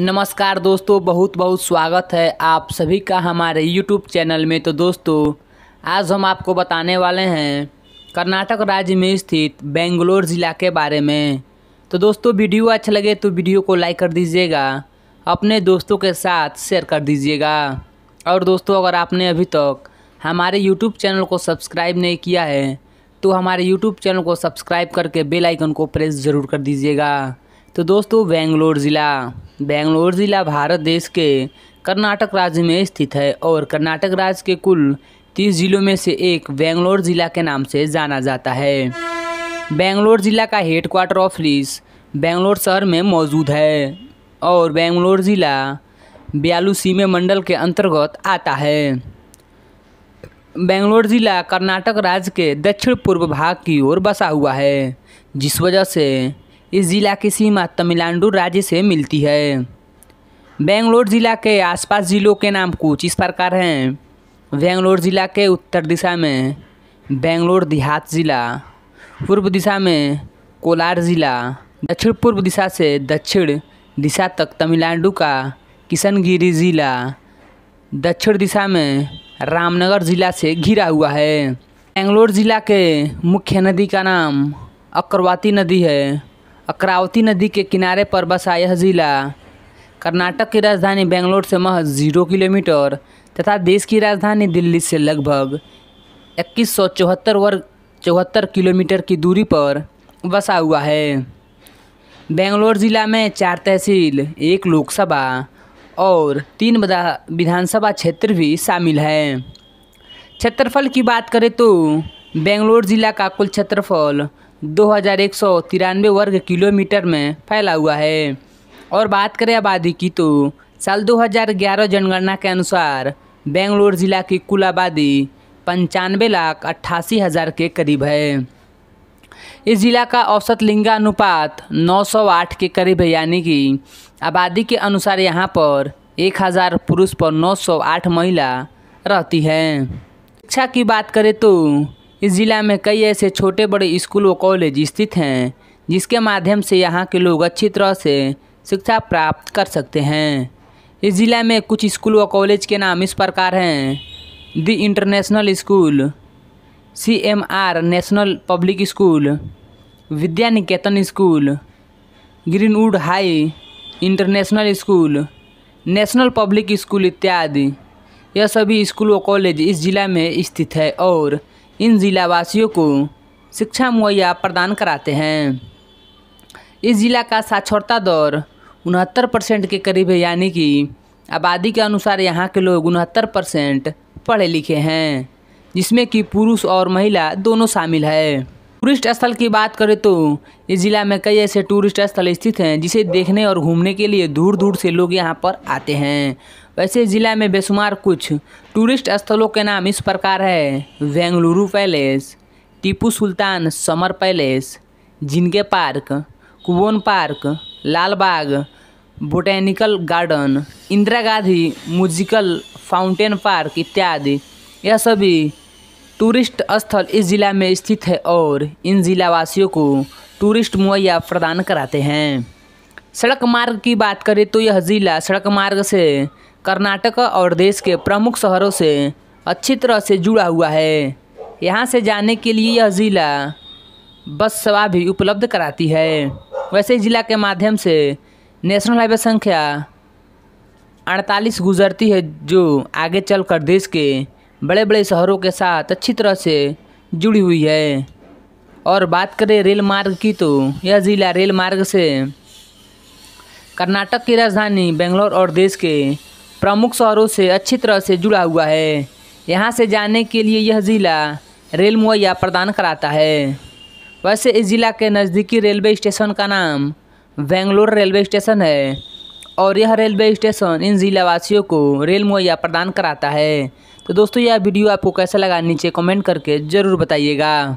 नमस्कार दोस्तों बहुत बहुत स्वागत है आप सभी का हमारे YouTube चैनल में तो दोस्तों आज हम आपको बताने वाले हैं कर्नाटक राज्य में स्थित बेंगलोर ज़िला के बारे में तो दोस्तों वीडियो अच्छा लगे तो वीडियो को लाइक कर दीजिएगा अपने दोस्तों के साथ शेयर कर दीजिएगा और दोस्तों अगर आपने अभी तक हमारे यूट्यूब चैनल को सब्सक्राइब नहीं किया है तो हमारे यूट्यूब चैनल को सब्सक्राइब करके बेलाइकन को प्रेस ज़रूर कर दीजिएगा तो दोस्तों बेंगलोर ज़िला बेंगलोर ज़िला भारत देश के कर्नाटक राज्य में स्थित है और कर्नाटक राज्य के कुल तीस जिलों में से एक बेंगलोर ज़िला के नाम से जाना जाता है बेंगलोर ज़िला का हेड क्वार्टर ऑफिस बेंगलोर शहर में मौजूद है और बेंगलोर ज़िला बयालूसीमे मंडल के अंतर्गत आता है बेंगलोर ज़िला कर्नाटक राज्य के दक्षिण पूर्व भाग की ओर बसा हुआ है जिस वजह से इस ज़िला की सीमा तमिलनाडु राज्य से मिलती है बेंगलोर ज़िला के आसपास ज़िलों के नाम कुछ इस प्रकार हैं बेंगलोर ज़िला के उत्तर दिशा में बेंगलोर देहात ज़िला पूर्व दिशा में कोलार ज़िला दक्षिण पूर्व दिशा से दक्षिण दिशा तक तमिलनाडु का किशनगिरी ज़िला दक्षिण दिशा में रामनगर ज़िला से घिरा हुआ है बेंगलोर ज़िला के मुख्य नदी का नाम अक्रवाती नदी है अक्रावती नदी के किनारे पर बसा यह ज़िला कर्नाटक की राजधानी बेंगलोर से महज जीरो किलोमीटर तथा देश की राजधानी दिल्ली से लगभग इक्कीस सौ चौहत्तर वर्ग चौहत्तर किलोमीटर की दूरी पर बसा हुआ है बेंगलोर ज़िला में चार तहसील एक लोकसभा और तीन विधानसभा क्षेत्र भी शामिल हैं क्षेत्रफल की बात करें तो बेंगलोर ज़िला का कुल क्षेत्रफल दो हज़ार एक सौ तिरानवे वर्ग किलोमीटर में फैला हुआ है और बात करें आबादी की तो साल 2011 जनगणना के अनुसार बेंगलोर ज़िला की कुल आबादी पंचानवे लाख अट्ठासी हज़ार के करीब है इस ज़िला का औसत लिंगानुपात 908 के करीब है यानी कि आबादी के अनुसार यहाँ पर 1000 पुरुष पर 908 महिला रहती हैं शिक्षा की बात करें तो इस ज़िला में कई ऐसे छोटे बड़े स्कूल व कॉलेज स्थित हैं जिसके माध्यम से यहाँ के लोग अच्छी तरह से शिक्षा प्राप्त कर सकते हैं इस ज़िला में कुछ स्कूल व कॉलेज के नाम इस प्रकार हैं the international school C M R national public school Vidya Niketan school Greenwood high international school national public school इत्यादि यह सभी स्कूल व कॉलेज इस ज़िला में स्थित है और इन ज़िलावासियों को शिक्षा मुहैया प्रदान कराते हैं इस ज़िला का साक्षरता दर उनहत्तर परसेंट के करीब है यानी कि आबादी के अनुसार यहाँ के लोग उनहत्तर परसेंट पढ़े लिखे हैं जिसमें कि पुरुष और महिला दोनों शामिल है टूरिस्ट स्थल की बात करें तो इस ज़िला में कई ऐसे टूरिस्ट स्थल स्थित हैं जिसे देखने और घूमने के लिए दूर दूर से लोग यहाँ पर आते हैं वैसे ज़िला में बेशुमार कुछ टूरिस्ट स्थलों के नाम इस प्रकार है Bengaluru palace Tipu Sultan summer palace जिनके park Cubbon park Lalbagh botanical garden Indira Gandhi musical fountain park इत्यादि यह सभी टूरिस्ट स्थल इस ज़िला में स्थित है और इन ज़िला वासियों को टूरिस्ट मुहैया प्रदान कराते हैं सड़क मार्ग की बात करें तो यह ज़िला सड़क मार्ग से कर्नाटक और देश के प्रमुख शहरों से अच्छी तरह से जुड़ा हुआ है यहाँ से जाने के लिए यह ज़िला बस सेवा भी उपलब्ध कराती है वैसे ज़िला के माध्यम से नेशनल हाईवे संख्या अड़तालीस गुजरती है जो आगे चलकर देश के बड़े बड़े शहरों के साथ अच्छी तरह से जुड़ी हुई है और बात करें रेल मार्ग की तो यह ज़िला रेल मार्ग से कर्नाटक की राजधानी बेंगलोर और देश के प्रमुख शहरों से अच्छी तरह से जुड़ा हुआ है यहाँ से जाने के लिए यह ज़िला रेल मुहैया प्रदान कराता है वैसे इस ज़िला के नज़दीकी रेलवे स्टेशन का नाम बेंगलोर रेलवे स्टेशन है और यह रेलवे स्टेशन इन जिला वासियों को रेल मुहैया प्रदान कराता है तो दोस्तों यह वीडियो आपको कैसा लगा नीचे कमेंट करके ज़रूर बताइएगा